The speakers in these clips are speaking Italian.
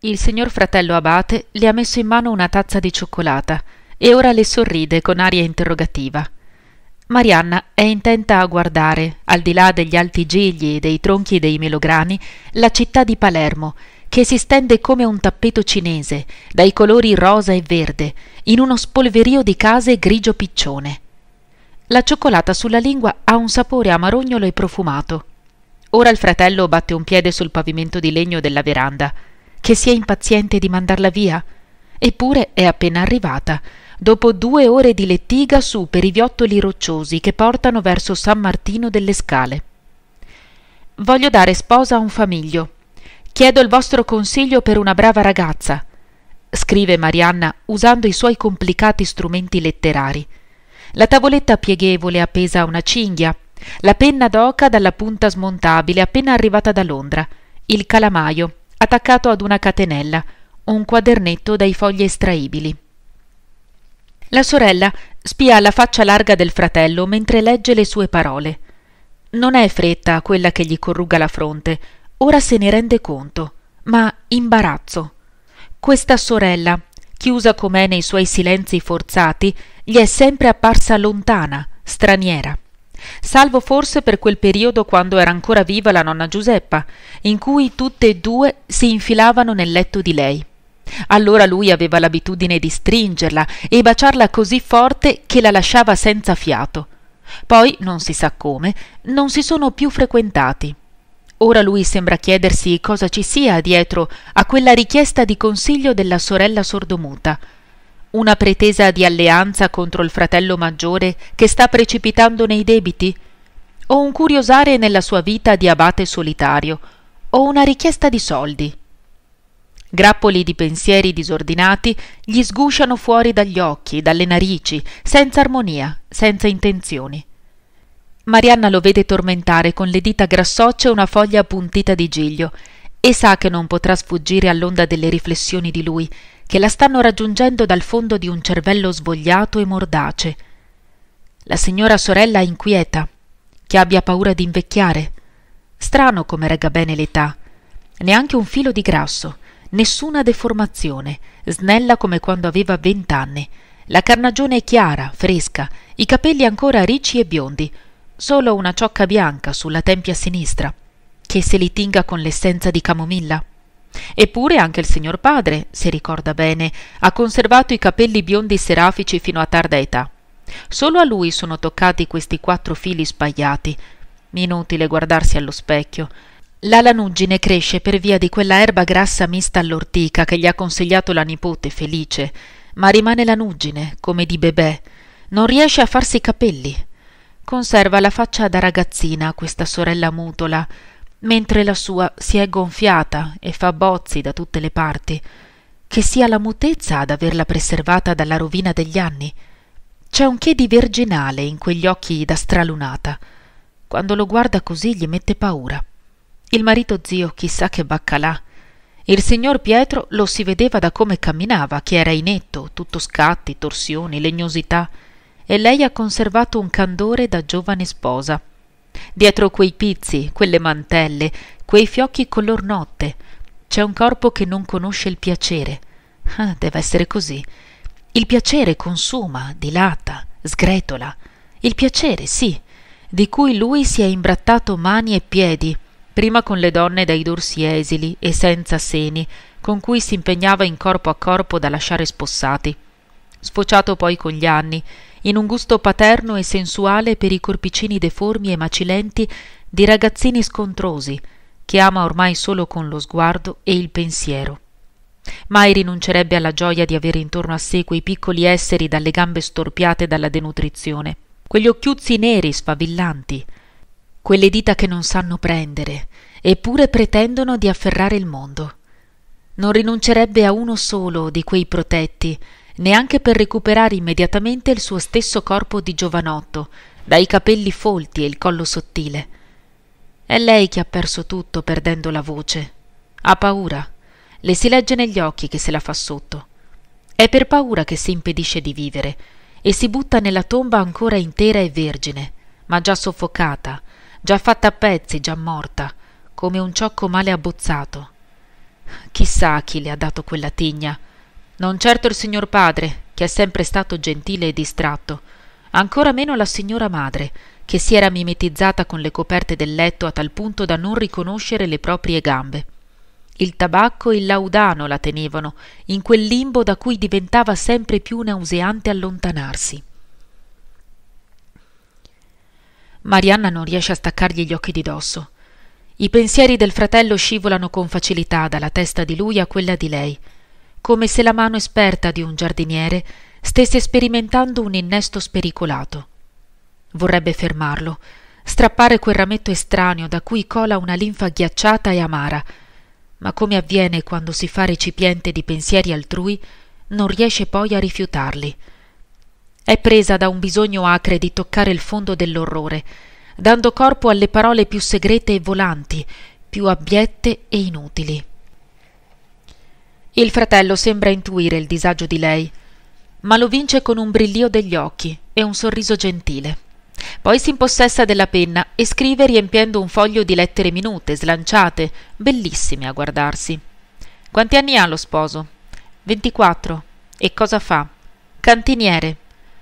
Il signor fratello Abate le ha messo in mano una tazza di cioccolata e ora le sorride con aria interrogativa. Marianna è intenta a guardare, al di là degli alti gigli e dei tronchi dei melograni, la città di Palermo, che si stende come un tappeto cinese, dai colori rosa e verde, in uno spolverio di case grigio piccione. La cioccolata sulla lingua ha un sapore amarognolo e profumato. Ora il fratello batte un piede sul pavimento di legno della veranda che si è impaziente di mandarla via. Eppure è appena arrivata, dopo due ore di lettiga su per i viottoli rocciosi che portano verso San Martino delle Scale. Voglio dare sposa a un famiglio. Chiedo il vostro consiglio per una brava ragazza, scrive Marianna usando i suoi complicati strumenti letterari. La tavoletta pieghevole appesa a una cinghia, la penna d'oca dalla punta smontabile appena arrivata da Londra, il calamaio, attaccato ad una catenella, un quadernetto dai fogli estraibili. La sorella spia la faccia larga del fratello mentre legge le sue parole. Non è fretta quella che gli corruga la fronte, ora se ne rende conto, ma imbarazzo. Questa sorella, chiusa com'è nei suoi silenzi forzati, gli è sempre apparsa lontana, straniera salvo forse per quel periodo quando era ancora viva la nonna Giuseppa, in cui tutte e due si infilavano nel letto di lei. Allora lui aveva l'abitudine di stringerla e baciarla così forte che la lasciava senza fiato. Poi, non si sa come, non si sono più frequentati. Ora lui sembra chiedersi cosa ci sia dietro a quella richiesta di consiglio della sorella sordomuta. Una pretesa di alleanza contro il fratello maggiore che sta precipitando nei debiti? O un curiosare nella sua vita di abate solitario? O una richiesta di soldi? Grappoli di pensieri disordinati gli sgusciano fuori dagli occhi, dalle narici, senza armonia, senza intenzioni. Marianna lo vede tormentare con le dita grassocce una foglia appuntita di giglio e sa che non potrà sfuggire all'onda delle riflessioni di lui, che la stanno raggiungendo dal fondo di un cervello svogliato e mordace. La signora sorella è inquieta, che abbia paura di invecchiare. Strano come regga bene l'età. Neanche un filo di grasso, nessuna deformazione, snella come quando aveva vent'anni. La carnagione è chiara, fresca, i capelli ancora ricci e biondi, solo una ciocca bianca sulla tempia sinistra che se li tinga con l'essenza di camomilla. Eppure anche il signor padre, se ricorda bene, ha conservato i capelli biondi serafici fino a tarda età. Solo a lui sono toccati questi quattro fili sbagliati. Inutile guardarsi allo specchio. La lanuggine cresce per via di quella erba grassa mista all'ortica che gli ha consigliato la nipote felice, ma rimane lanuggine, come di bebè. Non riesce a farsi i capelli. Conserva la faccia da ragazzina questa sorella mutola, mentre la sua si è gonfiata e fa bozzi da tutte le parti, che sia la mutezza ad averla preservata dalla rovina degli anni. C'è un che di verginale in quegli occhi da stralunata. Quando lo guarda così gli mette paura. Il marito zio chissà che baccalà. Il signor Pietro lo si vedeva da come camminava, che era inetto, tutto scatti, torsioni, legnosità, e lei ha conservato un candore da giovane sposa Dietro quei pizzi, quelle mantelle, quei fiocchi color notte, c'è un corpo che non conosce il piacere. Ah, deve essere così. Il piacere consuma, dilata, sgretola. Il piacere, sì, di cui lui si è imbrattato mani e piedi, prima con le donne dai dorsi esili e senza seni, con cui si impegnava in corpo a corpo da lasciare spossati. Sfociato poi con gli anni, in un gusto paterno e sensuale per i corpicini deformi e macilenti di ragazzini scontrosi, che ama ormai solo con lo sguardo e il pensiero. Mai rinuncerebbe alla gioia di avere intorno a sé quei piccoli esseri dalle gambe storpiate dalla denutrizione, quegli occhiuzzi neri sfavillanti, quelle dita che non sanno prendere, eppure pretendono di afferrare il mondo. Non rinuncerebbe a uno solo di quei protetti neanche per recuperare immediatamente il suo stesso corpo di giovanotto, dai capelli folti e il collo sottile. È lei che ha perso tutto perdendo la voce. Ha paura. Le si legge negli occhi che se la fa sotto. È per paura che si impedisce di vivere e si butta nella tomba ancora intera e vergine, ma già soffocata, già fatta a pezzi, già morta, come un ciocco male abbozzato. Chissà chi le ha dato quella tigna non certo il signor padre, che è sempre stato gentile e distratto, ancora meno la signora madre, che si era mimetizzata con le coperte del letto a tal punto da non riconoscere le proprie gambe. Il tabacco e il laudano la tenevano, in quel limbo da cui diventava sempre più nauseante allontanarsi. Marianna non riesce a staccargli gli occhi di dosso. I pensieri del fratello scivolano con facilità dalla testa di lui a quella di lei come se la mano esperta di un giardiniere stesse sperimentando un innesto spericolato. Vorrebbe fermarlo, strappare quel rametto estraneo da cui cola una linfa ghiacciata e amara, ma come avviene quando si fa recipiente di pensieri altrui, non riesce poi a rifiutarli. È presa da un bisogno acre di toccare il fondo dell'orrore, dando corpo alle parole più segrete e volanti, più abbiette e inutili. Il fratello sembra intuire il disagio di lei, ma lo vince con un brillio degli occhi e un sorriso gentile. Poi si impossessa della penna e scrive riempiendo un foglio di lettere minute, slanciate, bellissime a guardarsi. Quanti anni ha lo sposo? 24. E cosa fa? Cantiniere.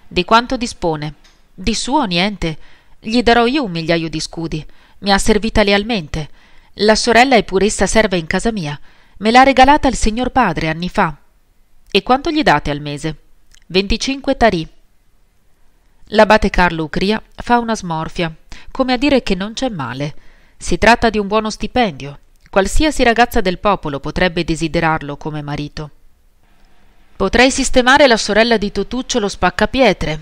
Di quanto dispone? Di suo niente. Gli darò io un migliaio di scudi. Mi ha servita lealmente. La sorella è pur essa serva in casa mia. Me l'ha regalata il signor padre anni fa. E quanto gli date al mese? 25 tarì. L'abate Carlo Ucria fa una smorfia, come a dire che non c'è male. Si tratta di un buono stipendio. Qualsiasi ragazza del popolo potrebbe desiderarlo come marito. Potrei sistemare la sorella di Totuccio lo spaccapietre.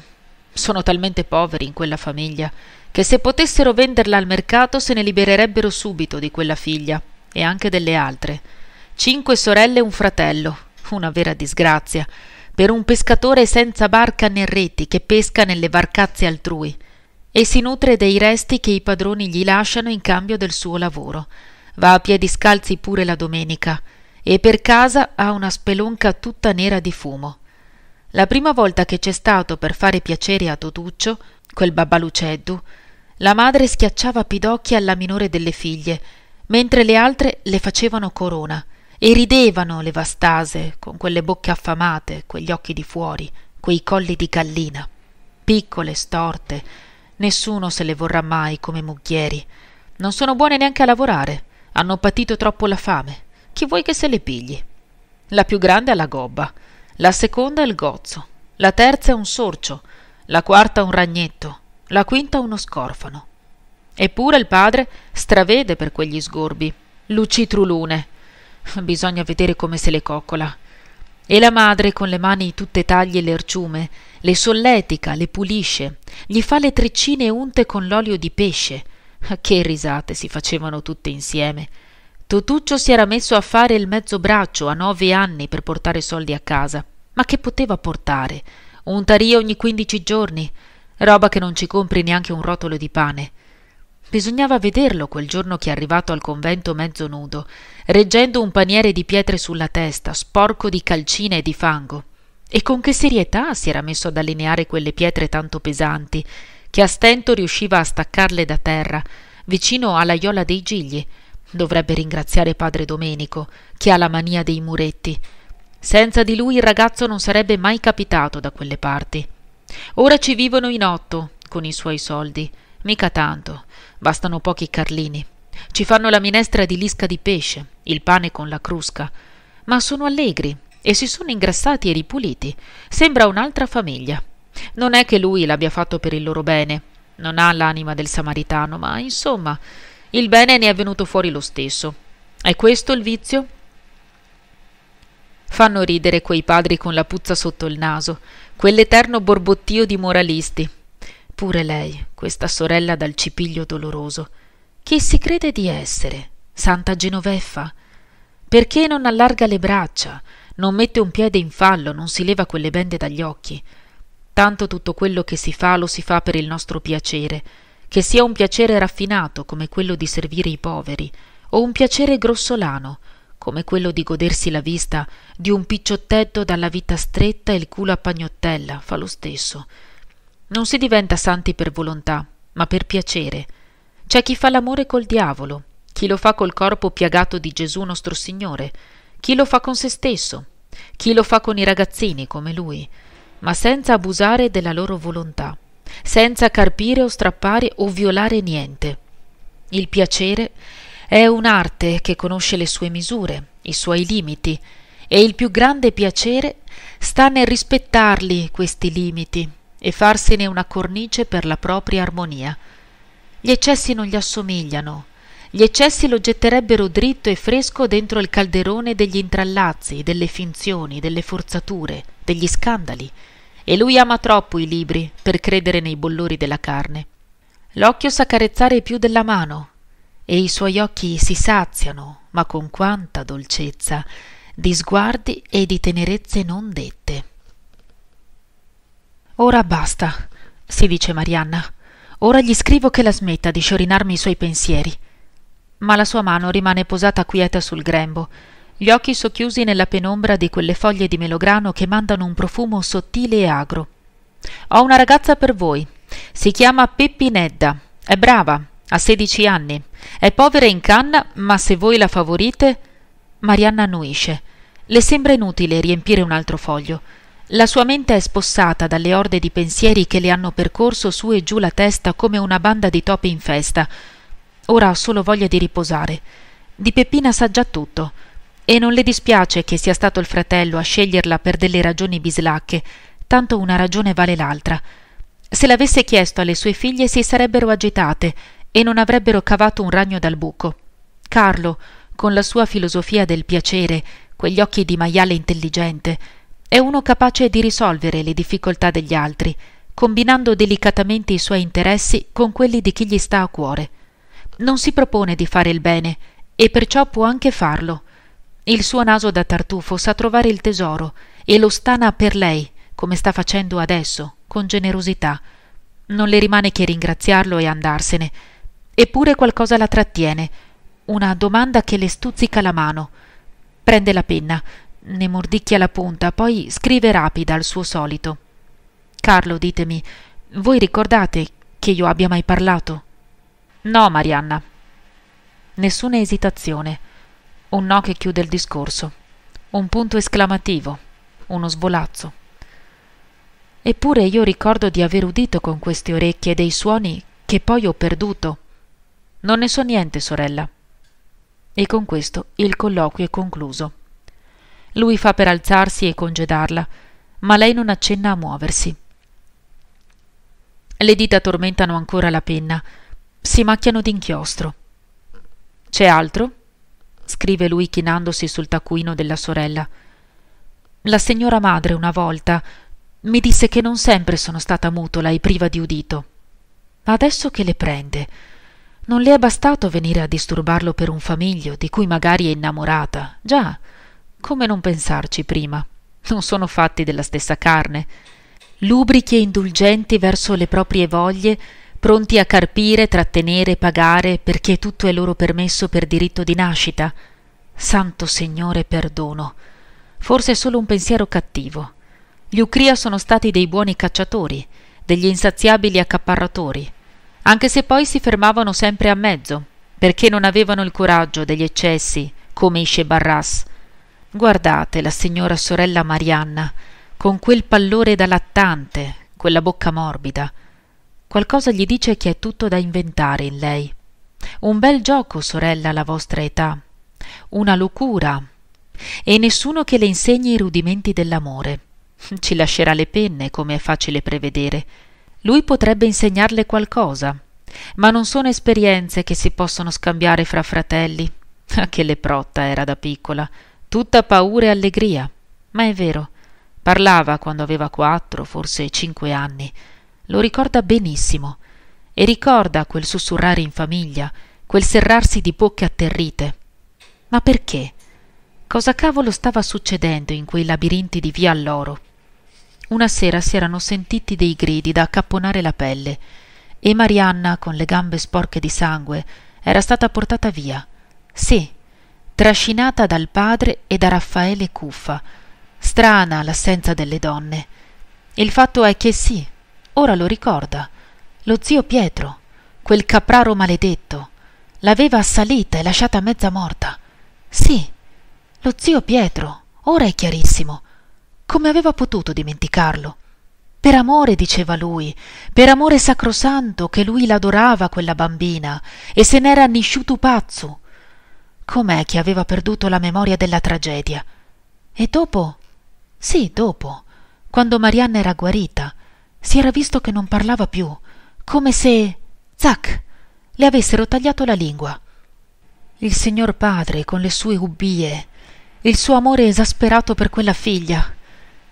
Sono talmente poveri in quella famiglia che se potessero venderla al mercato se ne libererebbero subito di quella figlia e anche delle altre. Cinque sorelle e un fratello. Una vera disgrazia. Per un pescatore senza barca né reti che pesca nelle barcazze altrui. E si nutre dei resti che i padroni gli lasciano in cambio del suo lavoro. Va a piedi scalzi pure la domenica. E per casa ha una spelonca tutta nera di fumo. La prima volta che c'è stato per fare piacere a Totuccio, quel babbaluceddu, la madre schiacciava pidocchi alla minore delle figlie, mentre le altre le facevano corona e ridevano le vastase con quelle bocche affamate, quegli occhi di fuori, quei colli di gallina, piccole, storte, nessuno se le vorrà mai come mugghieri. Non sono buone neanche a lavorare, hanno patito troppo la fame. Chi vuoi che se le pigli? La più grande ha la gobba, la seconda è il gozzo, la terza è un sorcio, la quarta un ragnetto, la quinta uno scorfano. Eppure il padre stravede per quegli sgorbi, lucitrulune, bisogna vedere come se le coccola. E la madre con le mani tutte taglie e lerciume, le solletica, le pulisce, gli fa le treccine unte con l'olio di pesce. Che risate si facevano tutte insieme. Totuccio si era messo a fare il mezzo braccio a nove anni per portare soldi a casa. Ma che poteva portare? Un tarì ogni quindici giorni, roba che non ci compri neanche un rotolo di pane. Bisognava vederlo quel giorno che è arrivato al convento mezzo nudo, reggendo un paniere di pietre sulla testa, sporco di calcine e di fango. E con che serietà si era messo ad allineare quelle pietre tanto pesanti, che a stento riusciva a staccarle da terra, vicino alla iola dei gigli. Dovrebbe ringraziare padre Domenico, che ha la mania dei muretti. Senza di lui il ragazzo non sarebbe mai capitato da quelle parti. Ora ci vivono in otto, con i suoi soldi. Mica tanto, bastano pochi carlini. Ci fanno la minestra di lisca di pesce, il pane con la crusca, ma sono allegri e si sono ingrassati e ripuliti. Sembra un'altra famiglia. Non è che lui l'abbia fatto per il loro bene, non ha l'anima del samaritano, ma insomma, il bene ne è venuto fuori lo stesso. È questo il vizio? Fanno ridere quei padri con la puzza sotto il naso, quell'eterno borbottio di moralisti. Pure lei, questa sorella dal cipiglio doloroso. Chi si crede di essere? Santa Genoveffa? Perché non allarga le braccia, non mette un piede in fallo, non si leva quelle bende dagli occhi? Tanto tutto quello che si fa lo si fa per il nostro piacere, che sia un piacere raffinato come quello di servire i poveri, o un piacere grossolano, come quello di godersi la vista di un picciottetto dalla vita stretta e il culo a pagnottella, fa lo stesso. Non si diventa santi per volontà, ma per piacere. C'è chi fa l'amore col diavolo, chi lo fa col corpo piagato di Gesù nostro Signore, chi lo fa con se stesso, chi lo fa con i ragazzini come lui, ma senza abusare della loro volontà, senza carpire o strappare o violare niente. Il piacere è un'arte che conosce le sue misure, i suoi limiti, e il più grande piacere sta nel rispettarli questi limiti e farsene una cornice per la propria armonia. Gli eccessi non gli assomigliano. Gli eccessi lo getterebbero dritto e fresco dentro il calderone degli intrallazzi, delle finzioni, delle forzature, degli scandali. E lui ama troppo i libri per credere nei bollori della carne. L'occhio sa carezzare più della mano e i suoi occhi si saziano, ma con quanta dolcezza, di sguardi e di tenerezze non dette. Ora basta, si dice Marianna. Ora gli scrivo che la smetta di sciorinarmi i suoi pensieri. Ma la sua mano rimane posata quieta sul grembo, gli occhi socchiusi nella penombra di quelle foglie di melograno che mandano un profumo sottile e agro. Ho una ragazza per voi. Si chiama Peppinedda. È brava, ha sedici anni. È povera in canna, ma se voi la favorite. Marianna annuisce. Le sembra inutile riempire un altro foglio. La sua mente è spossata dalle orde di pensieri che le hanno percorso su e giù la testa come una banda di topi in festa. Ora ha solo voglia di riposare. Di Peppina sa già tutto. E non le dispiace che sia stato il fratello a sceglierla per delle ragioni bislacche, tanto una ragione vale l'altra. Se l'avesse chiesto alle sue figlie si sarebbero agitate e non avrebbero cavato un ragno dal buco. Carlo, con la sua filosofia del piacere, quegli occhi di maiale intelligente, è uno capace di risolvere le difficoltà degli altri, combinando delicatamente i suoi interessi con quelli di chi gli sta a cuore. Non si propone di fare il bene, e perciò può anche farlo. Il suo naso da tartufo sa trovare il tesoro e lo stana per lei, come sta facendo adesso, con generosità. Non le rimane che ringraziarlo e andarsene. Eppure qualcosa la trattiene, una domanda che le stuzzica la mano. Prende la penna, ne mordicchia la punta, poi scrive rapida al suo solito. Carlo, ditemi, voi ricordate che io abbia mai parlato? No, Marianna. Nessuna esitazione. Un no che chiude il discorso. Un punto esclamativo. Uno svolazzo. Eppure io ricordo di aver udito con queste orecchie dei suoni che poi ho perduto. Non ne so niente, sorella. E con questo il colloquio è concluso. Lui fa per alzarsi e congedarla, ma lei non accenna a muoversi. Le dita tormentano ancora la penna, si macchiano d'inchiostro. C'è altro? scrive lui chinandosi sul taccuino della sorella. La signora madre una volta mi disse che non sempre sono stata mutola e priva di udito. Ma adesso che le prende? Non le è bastato venire a disturbarlo per un famiglio di cui magari è innamorata. Già, come non pensarci prima? Non sono fatti della stessa carne. Lubrichi e indulgenti verso le proprie voglie, pronti a carpire, trattenere, pagare, perché tutto è loro permesso per diritto di nascita. Santo Signore, perdono. Forse è solo un pensiero cattivo. Gli Ucria sono stati dei buoni cacciatori, degli insaziabili accapparratori, anche se poi si fermavano sempre a mezzo, perché non avevano il coraggio degli eccessi, come i Shebarras, Guardate la signora sorella Marianna, con quel pallore da lattante, quella bocca morbida. Qualcosa gli dice che è tutto da inventare in lei. Un bel gioco, sorella, alla vostra età. Una locura. E nessuno che le insegni i rudimenti dell'amore. Ci lascerà le penne, come è facile prevedere. Lui potrebbe insegnarle qualcosa, ma non sono esperienze che si possono scambiare fra fratelli. Ah, che leprotta era da piccola tutta paura e allegria. Ma è vero, parlava quando aveva quattro, forse cinque anni. Lo ricorda benissimo. E ricorda quel sussurrare in famiglia, quel serrarsi di bocche atterrite. Ma perché? Cosa cavolo stava succedendo in quei labirinti di via alloro? Una sera si erano sentiti dei gridi da accapponare la pelle e Marianna, con le gambe sporche di sangue, era stata portata via. Sì, trascinata dal padre e da Raffaele Cuffa. Strana l'assenza delle donne. Il fatto è che sì, ora lo ricorda. Lo zio Pietro, quel capraro maledetto, l'aveva assalita e lasciata mezza morta. Sì, lo zio Pietro, ora è chiarissimo. Come aveva potuto dimenticarlo? Per amore, diceva lui, per amore sacrosanto che lui l'adorava quella bambina e se n'era nisciuto pazzo Com'è che aveva perduto la memoria della tragedia? E dopo? Sì, dopo, quando Marianna era guarita, si era visto che non parlava più, come se zac le avessero tagliato la lingua. Il signor padre con le sue ubbie, il suo amore esasperato per quella figlia,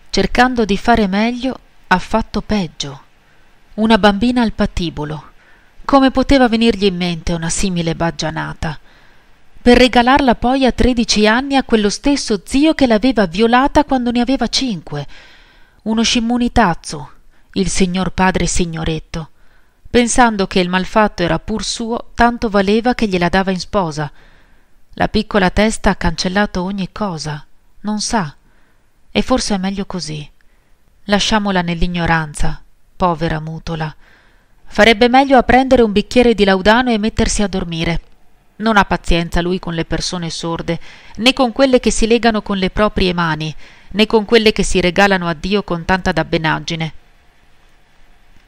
cercando di fare meglio, ha fatto peggio. Una bambina al patibolo. Come poteva venirgli in mente una simile baggianata? per regalarla poi a tredici anni a quello stesso zio che l'aveva violata quando ne aveva cinque. Uno scimmunitazzo, il signor padre signoretto. Pensando che il malfatto era pur suo, tanto valeva che gliela dava in sposa. La piccola testa ha cancellato ogni cosa, non sa. E forse è meglio così. Lasciamola nell'ignoranza, povera mutola. Farebbe meglio a prendere un bicchiere di laudano e mettersi a dormire. Non ha pazienza lui con le persone sorde, né con quelle che si legano con le proprie mani, né con quelle che si regalano a Dio con tanta dabbenaggine.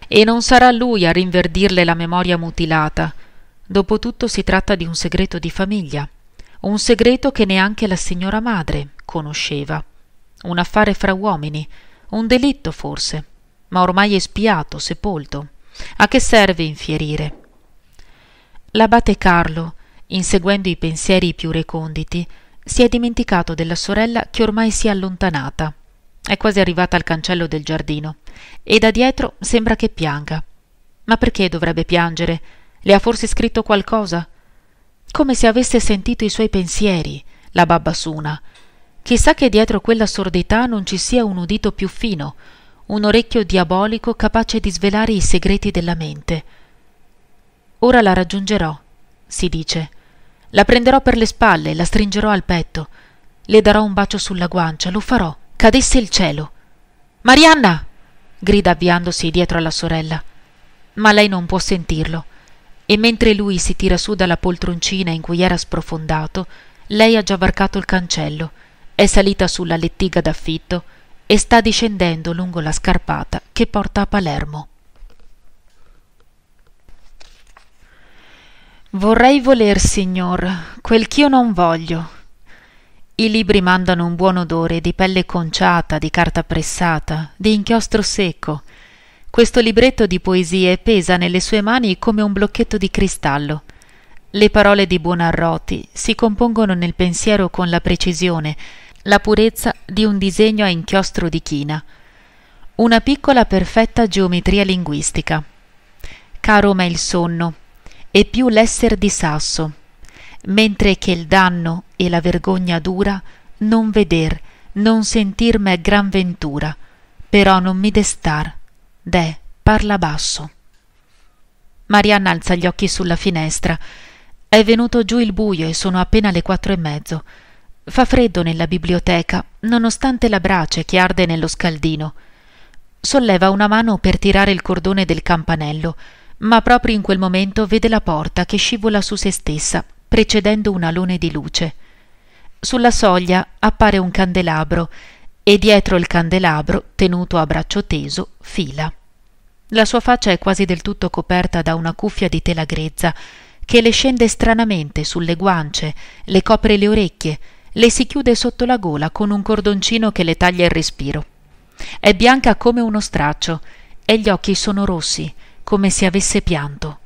E non sarà lui a rinverdirle la memoria mutilata. Dopotutto si tratta di un segreto di famiglia, un segreto che neanche la signora madre conosceva. Un affare fra uomini, un delitto forse, ma ormai espiato, sepolto. A che serve infierire? L'abate Carlo, inseguendo i pensieri più reconditi, si è dimenticato della sorella che ormai si è allontanata. È quasi arrivata al cancello del giardino e da dietro sembra che pianga. Ma perché dovrebbe piangere? Le ha forse scritto qualcosa? Come se avesse sentito i suoi pensieri, la babba Suna. Chissà che dietro quella sordità non ci sia un udito più fino, un orecchio diabolico capace di svelare i segreti della mente. Ora la raggiungerò, si dice la prenderò per le spalle, la stringerò al petto, le darò un bacio sulla guancia, lo farò, cadesse il cielo. Marianna! grida avviandosi dietro alla sorella. Ma lei non può sentirlo. E mentre lui si tira su dalla poltroncina in cui era sprofondato, lei ha già varcato il cancello, è salita sulla lettiga d'affitto e sta discendendo lungo la scarpata che porta a Palermo. Vorrei voler, signor, quel ch'io non voglio. I libri mandano un buon odore di pelle conciata, di carta pressata, di inchiostro secco. Questo libretto di poesie pesa nelle sue mani come un blocchetto di cristallo. Le parole di Buonarroti si compongono nel pensiero con la precisione, la purezza di un disegno a inchiostro di china. Una piccola perfetta geometria linguistica. Caro ma il sonno, e più l'esser di sasso, mentre che il danno e la vergogna dura non veder, non sentir m'è gran ventura, però non mi destar, deh, parla basso. Marianna alza gli occhi sulla finestra. È venuto giù il buio e sono appena le quattro e mezzo. Fa freddo nella biblioteca, nonostante la brace che arde nello scaldino. Solleva una mano per tirare il cordone del campanello ma proprio in quel momento vede la porta che scivola su se stessa, precedendo un alone di luce. Sulla soglia appare un candelabro e dietro il candelabro, tenuto a braccio teso, fila. La sua faccia è quasi del tutto coperta da una cuffia di tela grezza che le scende stranamente sulle guance, le copre le orecchie, le si chiude sotto la gola con un cordoncino che le taglia il respiro. È bianca come uno straccio e gli occhi sono rossi, come se avesse pianto.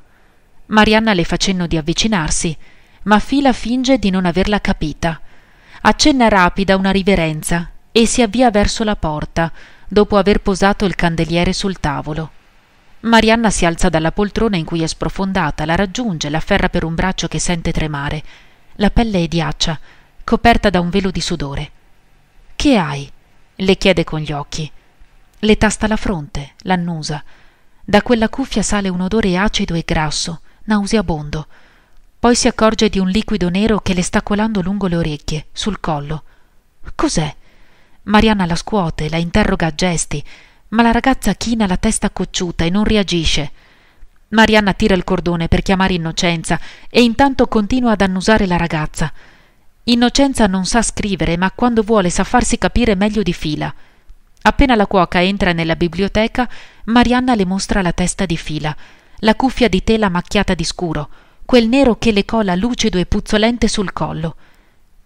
Marianna le fa cenno di avvicinarsi, ma Fila finge di non averla capita. Accenna rapida una riverenza e si avvia verso la porta, dopo aver posato il candeliere sul tavolo. Marianna si alza dalla poltrona in cui è sprofondata, la raggiunge, la afferra per un braccio che sente tremare. La pelle è diaccia, coperta da un velo di sudore. Che hai? le chiede con gli occhi. Le tasta la fronte, l'annusa. Da quella cuffia sale un odore acido e grasso, nauseabondo. Poi si accorge di un liquido nero che le sta colando lungo le orecchie, sul collo. Cos'è? Marianna la scuote, la interroga a gesti, ma la ragazza china la testa cocciuta e non reagisce. Marianna tira il cordone per chiamare Innocenza e intanto continua ad annusare la ragazza. Innocenza non sa scrivere, ma quando vuole sa farsi capire meglio di fila. Appena la cuoca entra nella biblioteca, Marianna le mostra la testa di fila, la cuffia di tela macchiata di scuro, quel nero che le cola lucido e puzzolente sul collo.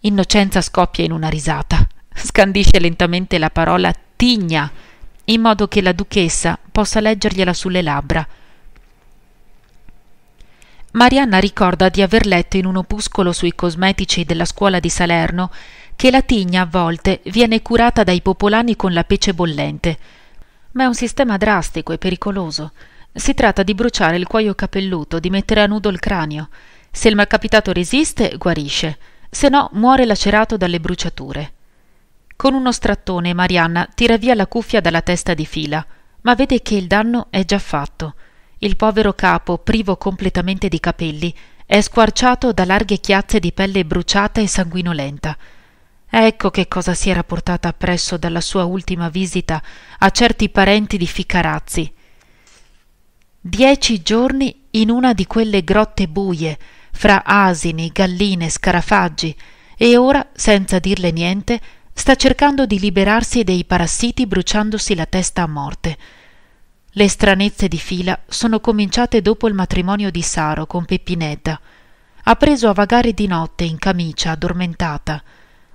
Innocenza scoppia in una risata. Scandisce lentamente la parola tigna, in modo che la duchessa possa leggergliela sulle labbra. Marianna ricorda di aver letto in un opuscolo sui cosmetici della scuola di Salerno che la tigna a volte viene curata dai popolani con la pece bollente. Ma è un sistema drastico e pericoloso. Si tratta di bruciare il cuoio capelluto, di mettere a nudo il cranio. Se il malcapitato resiste, guarisce, se no muore lacerato dalle bruciature. Con uno strattone Marianna tira via la cuffia dalla testa di fila, ma vede che il danno è già fatto. Il povero capo, privo completamente di capelli, è squarciato da larghe chiazze di pelle bruciata e sanguinolenta. Ecco che cosa si era portata appresso dalla sua ultima visita a certi parenti di Ficarazzi. Dieci giorni in una di quelle grotte buie, fra asini, galline, scarafaggi, e ora, senza dirle niente, sta cercando di liberarsi dei parassiti bruciandosi la testa a morte. Le stranezze di fila sono cominciate dopo il matrimonio di Saro con Peppinetta. Ha preso a vagare di notte in camicia addormentata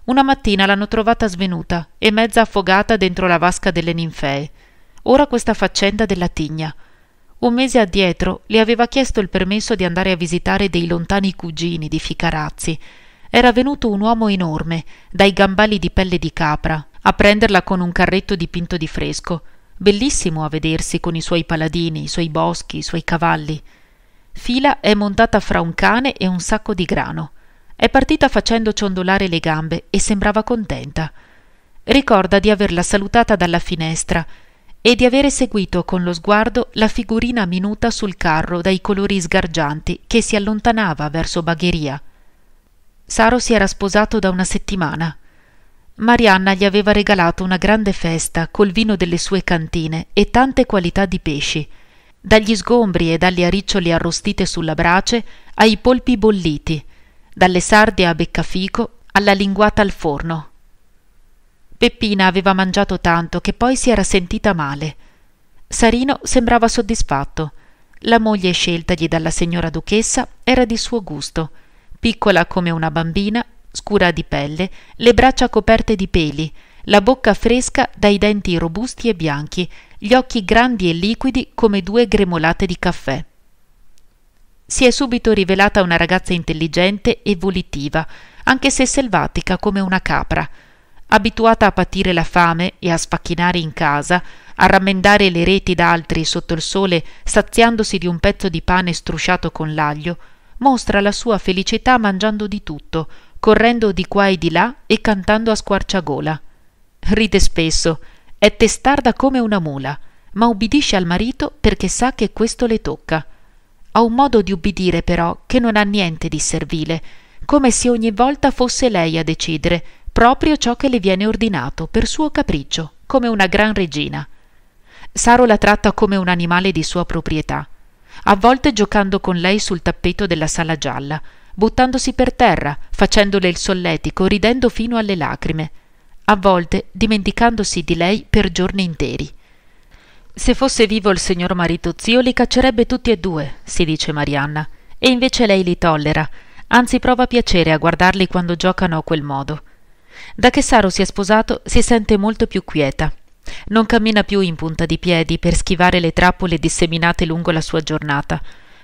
una mattina l'hanno trovata svenuta e mezza affogata dentro la vasca delle ninfee. Ora questa faccenda della tigna. Un mese addietro le aveva chiesto il permesso di andare a visitare dei lontani cugini di Ficarazzi. Era venuto un uomo enorme, dai gambali di pelle di capra, a prenderla con un carretto dipinto di fresco. Bellissimo a vedersi con i suoi paladini, i suoi boschi, i suoi cavalli. Fila è montata fra un cane e un sacco di grano. È partita facendo ciondolare le gambe e sembrava contenta. Ricorda di averla salutata dalla finestra e di avere seguito con lo sguardo la figurina minuta sul carro dai colori sgargianti che si allontanava verso Bagheria. Saro si era sposato da una settimana. Marianna gli aveva regalato una grande festa col vino delle sue cantine e tante qualità di pesci, dagli sgombri e dalle ariccioli arrostite sulla brace ai polpi bolliti, dalle sarde a beccafico alla linguata al forno. Peppina aveva mangiato tanto che poi si era sentita male. Sarino sembrava soddisfatto. La moglie sceltagli dalla signora duchessa era di suo gusto, piccola come una bambina, scura di pelle, le braccia coperte di peli, la bocca fresca dai denti robusti e bianchi, gli occhi grandi e liquidi come due gremolate di caffè. Si è subito rivelata una ragazza intelligente e volitiva, anche se selvatica come una capra. Abituata a patire la fame e a sfacchinare in casa, a rammendare le reti da altri sotto il sole, saziandosi di un pezzo di pane strusciato con l'aglio, mostra la sua felicità mangiando di tutto, correndo di qua e di là e cantando a squarciagola. Ride spesso, è testarda come una mula, ma ubbidisce al marito perché sa che questo le tocca. Ha un modo di ubbidire però che non ha niente di servile, come se ogni volta fosse lei a decidere proprio ciò che le viene ordinato per suo capriccio, come una gran regina. Saro la tratta come un animale di sua proprietà, a volte giocando con lei sul tappeto della sala gialla, buttandosi per terra, facendole il solletico, ridendo fino alle lacrime, a volte dimenticandosi di lei per giorni interi. Se fosse vivo il signor marito zio li caccerebbe tutti e due, si dice Marianna, e invece lei li tollera, anzi prova piacere a guardarli quando giocano a quel modo. Da che Saro si è sposato si sente molto più quieta. Non cammina più in punta di piedi per schivare le trappole disseminate lungo la sua giornata.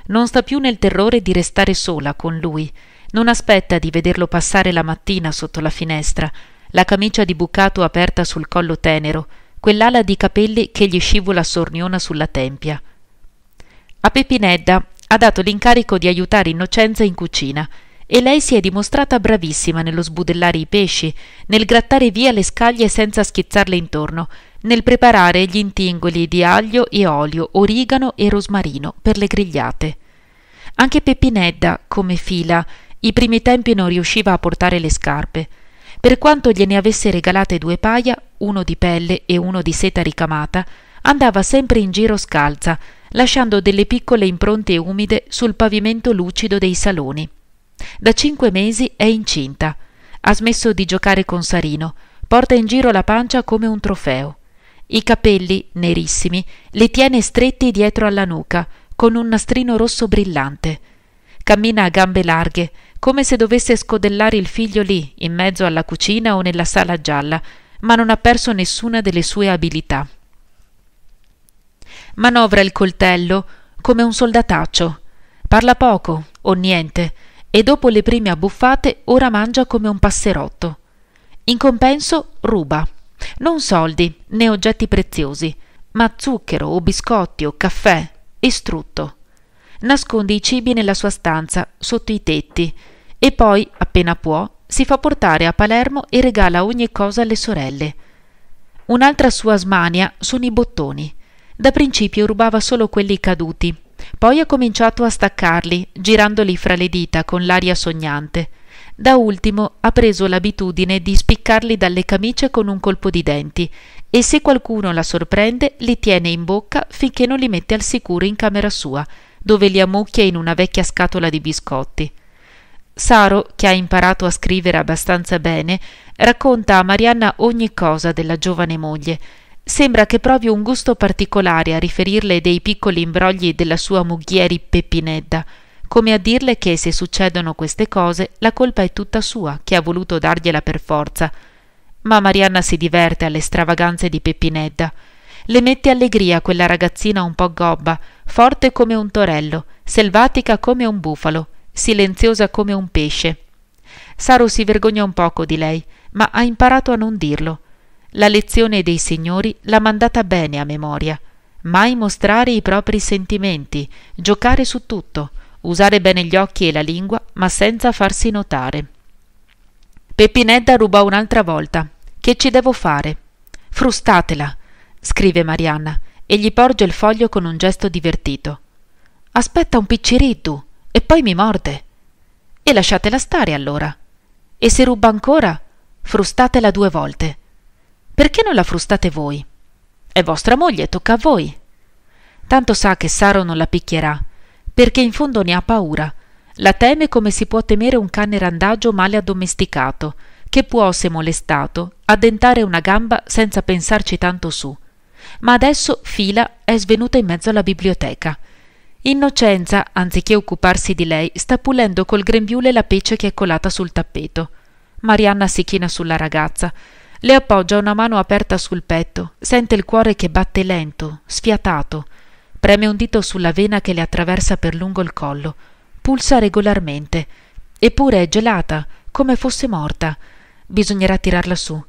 Non sta più nel terrore di restare sola con lui. Non aspetta di vederlo passare la mattina sotto la finestra, la camicia di bucato aperta sul collo tenero, quell'ala di capelli che gli scivola sorniona sulla tempia. A Pepinedda ha dato l'incarico di aiutare Innocenza in cucina e lei si è dimostrata bravissima nello sbudellare i pesci, nel grattare via le scaglie senza schizzarle intorno, nel preparare gli intingoli di aglio e olio, origano e rosmarino per le grigliate. Anche Pepinedda, come fila, i primi tempi non riusciva a portare le scarpe per quanto gliene avesse regalate due paia, uno di pelle e uno di seta ricamata, andava sempre in giro scalza, lasciando delle piccole impronte umide sul pavimento lucido dei saloni. Da cinque mesi è incinta. Ha smesso di giocare con Sarino, porta in giro la pancia come un trofeo. I capelli, nerissimi, li tiene stretti dietro alla nuca, con un nastrino rosso brillante Cammina a gambe larghe, come se dovesse scodellare il figlio lì, in mezzo alla cucina o nella sala gialla, ma non ha perso nessuna delle sue abilità. Manovra il coltello come un soldataccio. Parla poco o niente, e dopo le prime abbuffate ora mangia come un passerotto. In compenso ruba. Non soldi né oggetti preziosi, ma zucchero o biscotti o caffè, e strutto nasconde i cibi nella sua stanza, sotto i tetti, e poi, appena può, si fa portare a Palermo e regala ogni cosa alle sorelle. Un'altra sua smania sono i bottoni. Da principio rubava solo quelli caduti, poi ha cominciato a staccarli, girandoli fra le dita con l'aria sognante. Da ultimo ha preso l'abitudine di spiccarli dalle camicie con un colpo di denti e se qualcuno la sorprende li tiene in bocca finché non li mette al sicuro in camera sua dove li ammucchia in una vecchia scatola di biscotti. Saro, che ha imparato a scrivere abbastanza bene, racconta a Marianna ogni cosa della giovane moglie. Sembra che provi un gusto particolare a riferirle dei piccoli imbrogli della sua mughieri Peppinedda, come a dirle che se succedono queste cose la colpa è tutta sua, che ha voluto dargliela per forza. Ma Marianna si diverte alle stravaganze di Peppinedda. Le mette allegria quella ragazzina un po' gobba, forte come un torello, selvatica come un bufalo, silenziosa come un pesce. Saru si vergogna un poco di lei, ma ha imparato a non dirlo. La lezione dei signori l'ha mandata bene a memoria. Mai mostrare i propri sentimenti, giocare su tutto, usare bene gli occhi e la lingua, ma senza farsi notare. Peppinedda rubò un'altra volta. Che ci devo fare? Frustatela, scrive Marianna e gli porge il foglio con un gesto divertito. Aspetta un picciriddu e poi mi morde. E lasciatela stare allora. E se ruba ancora, frustatela due volte. Perché non la frustate voi? È vostra moglie, tocca a voi. Tanto sa che Saro non la picchierà, perché in fondo ne ha paura. La teme come si può temere un cane randagio male addomesticato, che può, se molestato, addentare una gamba senza pensarci tanto su ma adesso Fila è svenuta in mezzo alla biblioteca. Innocenza, anziché occuparsi di lei, sta pulendo col grembiule la pece che è colata sul tappeto. Marianna si china sulla ragazza. Le appoggia una mano aperta sul petto, sente il cuore che batte lento, sfiatato. Preme un dito sulla vena che le attraversa per lungo il collo. Pulsa regolarmente. Eppure è gelata, come fosse morta. Bisognerà tirarla su.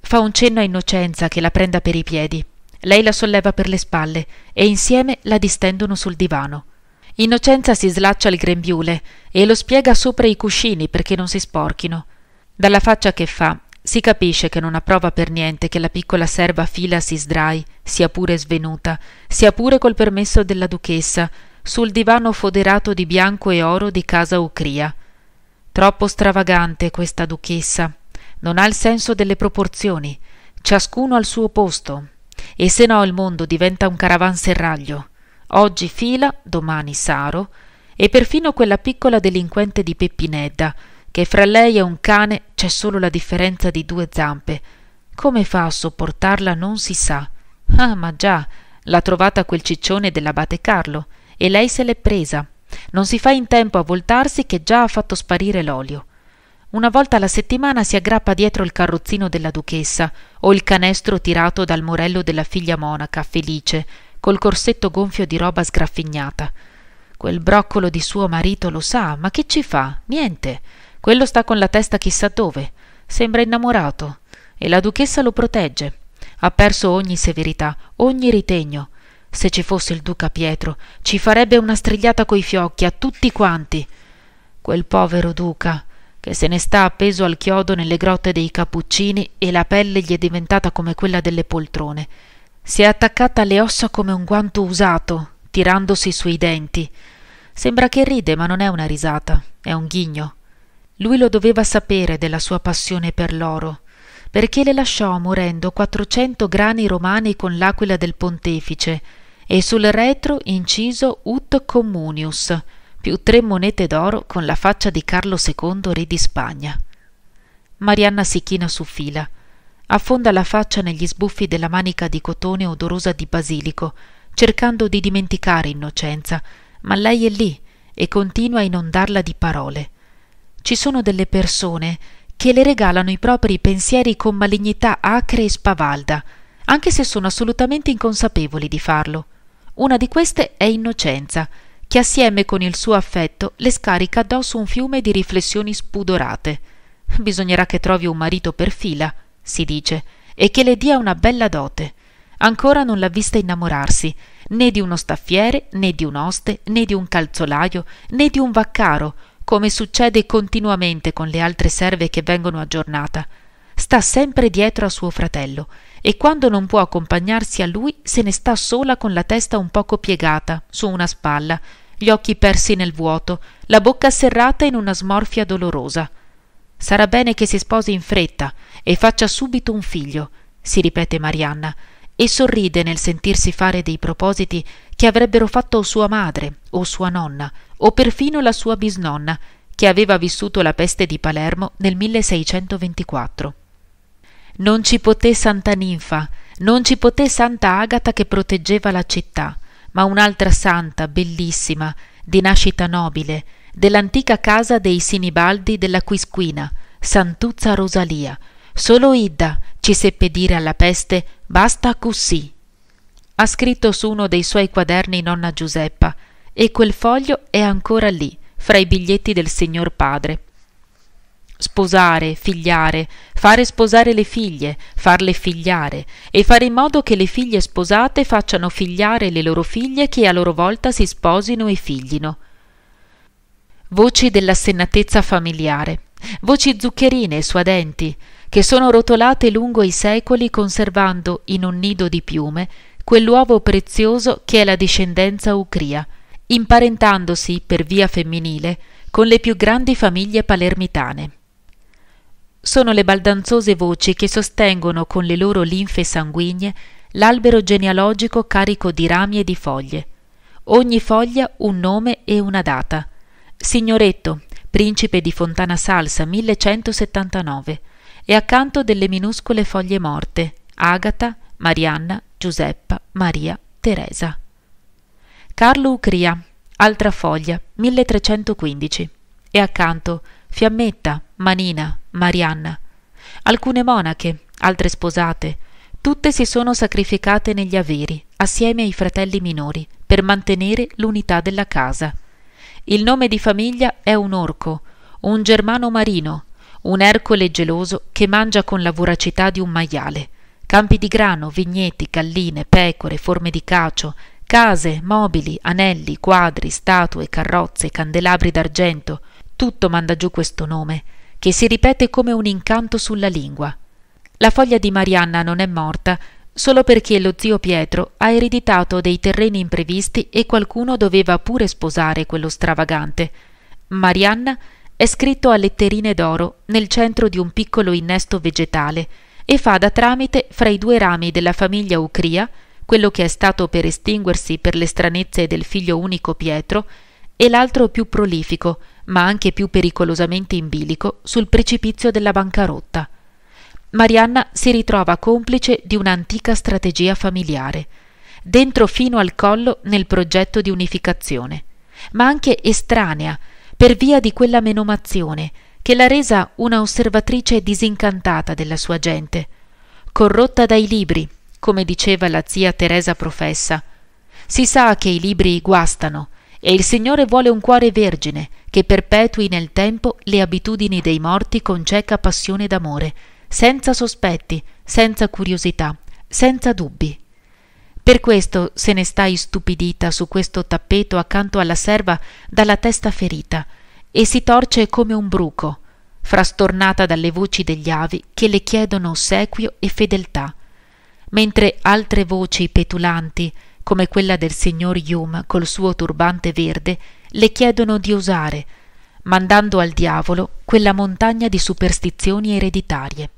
Fa un cenno a Innocenza che la prenda per i piedi. Lei la solleva per le spalle e insieme la distendono sul divano. Innocenza si slaccia il grembiule e lo spiega sopra i cuscini perché non si sporchino. Dalla faccia che fa si capisce che non approva per niente che la piccola serva fila si sdrai, sia pure svenuta, sia pure col permesso della duchessa, sul divano foderato di bianco e oro di casa Ucria. Troppo stravagante questa duchessa. Non ha il senso delle proporzioni. Ciascuno al suo posto, e se no il mondo diventa un caravanserraglio. Oggi Fila, domani Saro, e perfino quella piccola delinquente di Peppinedda, che fra lei e un cane c'è solo la differenza di due zampe. Come fa a sopportarla non si sa. Ah, ma già, l'ha trovata quel ciccione dell'abate Carlo, e lei se l'è presa. Non si fa in tempo a voltarsi che già ha fatto sparire l'olio. Una volta alla settimana si aggrappa dietro il carrozzino della duchessa o il canestro tirato dal morello della figlia monaca, felice, col corsetto gonfio di roba sgraffignata. Quel broccolo di suo marito lo sa, ma che ci fa? Niente. Quello sta con la testa chissà dove. Sembra innamorato. E la duchessa lo protegge. Ha perso ogni severità, ogni ritegno. Se ci fosse il duca Pietro, ci farebbe una strigliata coi fiocchi a tutti quanti. Quel povero duca che se ne sta appeso al chiodo nelle grotte dei cappuccini e la pelle gli è diventata come quella delle poltrone. Si è attaccata alle ossa come un guanto usato, tirandosi sui denti. Sembra che ride, ma non è una risata, è un ghigno. Lui lo doveva sapere della sua passione per l'oro, perché le lasciò morendo quattrocento grani romani con l'aquila del pontefice e sul retro inciso ut communius, più tre monete d'oro con la faccia di Carlo II, re di Spagna. Marianna si china su fila, affonda la faccia negli sbuffi della manica di cotone odorosa di basilico, cercando di dimenticare innocenza, ma lei è lì e continua a inondarla di parole. Ci sono delle persone che le regalano i propri pensieri con malignità acre e spavalda, anche se sono assolutamente inconsapevoli di farlo. Una di queste è Innocenza, che assieme con il suo affetto le scarica addosso un fiume di riflessioni spudorate. Bisognerà che trovi un marito per fila, si dice, e che le dia una bella dote. Ancora non l'ha vista innamorarsi, né di uno staffiere, né di un oste, né di un calzolaio, né di un vaccaro, come succede continuamente con le altre serve che vengono a giornata. Sta sempre dietro a suo fratello e quando non può accompagnarsi a lui se ne sta sola con la testa un poco piegata su una spalla, gli occhi persi nel vuoto, la bocca serrata in una smorfia dolorosa. Sarà bene che si sposi in fretta e faccia subito un figlio, si ripete Marianna, e sorride nel sentirsi fare dei propositi che avrebbero fatto sua madre o sua nonna o perfino la sua bisnonna, che aveva vissuto la peste di Palermo nel 1624. Non ci poté Santa Ninfa, non ci poté Santa Agata che proteggeva la città, ma un'altra santa, bellissima, di nascita nobile, dell'antica casa dei Sinibaldi della Quisquina, Santuzza Rosalia. Solo Idda ci seppe dire alla peste basta così. Ha scritto su uno dei suoi quaderni nonna Giuseppa, e quel foglio è ancora lì, fra i biglietti del signor padre, sposare, figliare, fare sposare le figlie, farle figliare e fare in modo che le figlie sposate facciano figliare le loro figlie che a loro volta si sposino e figlino. Voci dell'assennatezza familiare, voci zuccherine e suadenti, che sono rotolate lungo i secoli conservando in un nido di piume quell'uovo prezioso che è la discendenza ucria, imparentandosi per via femminile con le più grandi famiglie palermitane sono le baldanzose voci che sostengono con le loro linfe sanguigne l'albero genealogico carico di rami e di foglie. Ogni foglia un nome e una data. Signoretto, principe di Fontana Salsa 1179, e accanto delle minuscole foglie morte, Agata, Marianna, Giuseppa, Maria, Teresa. Carlo Ucria, altra foglia, 1315, e accanto Fiammetta, Manina, Marianna, alcune monache, altre sposate, tutte si sono sacrificate negli averi, assieme ai fratelli minori, per mantenere l'unità della casa. Il nome di famiglia è un orco, un germano marino, un Ercole geloso che mangia con la voracità di un maiale. Campi di grano, vigneti, galline, pecore, forme di cacio, case, mobili, anelli, quadri, statue, carrozze, candelabri d'argento, tutto manda giù questo nome, che si ripete come un incanto sulla lingua. La foglia di Marianna non è morta solo perché lo zio Pietro ha ereditato dei terreni imprevisti e qualcuno doveva pure sposare quello stravagante. Marianna è scritto a letterine d'oro nel centro di un piccolo innesto vegetale e fa da tramite fra i due rami della famiglia Ucria, quello che è stato per estinguersi per le stranezze del figlio unico Pietro, e l'altro più prolifico, ma anche più pericolosamente in bilico, sul precipizio della bancarotta. Marianna si ritrova complice di un'antica strategia familiare, dentro fino al collo nel progetto di unificazione, ma anche estranea, per via di quella menomazione che l'ha resa una osservatrice disincantata della sua gente, corrotta dai libri, come diceva la zia Teresa Professa. Si sa che i libri guastano, e il Signore vuole un cuore vergine, che perpetui nel tempo le abitudini dei morti con cieca passione d'amore, senza sospetti, senza curiosità, senza dubbi. Per questo se ne stai stupidita su questo tappeto accanto alla serva dalla testa ferita, e si torce come un bruco, frastornata dalle voci degli avi che le chiedono ossequio e fedeltà, mentre altre voci petulanti, come quella del signor Hume col suo turbante verde, le chiedono di osare, mandando al diavolo quella montagna di superstizioni ereditarie.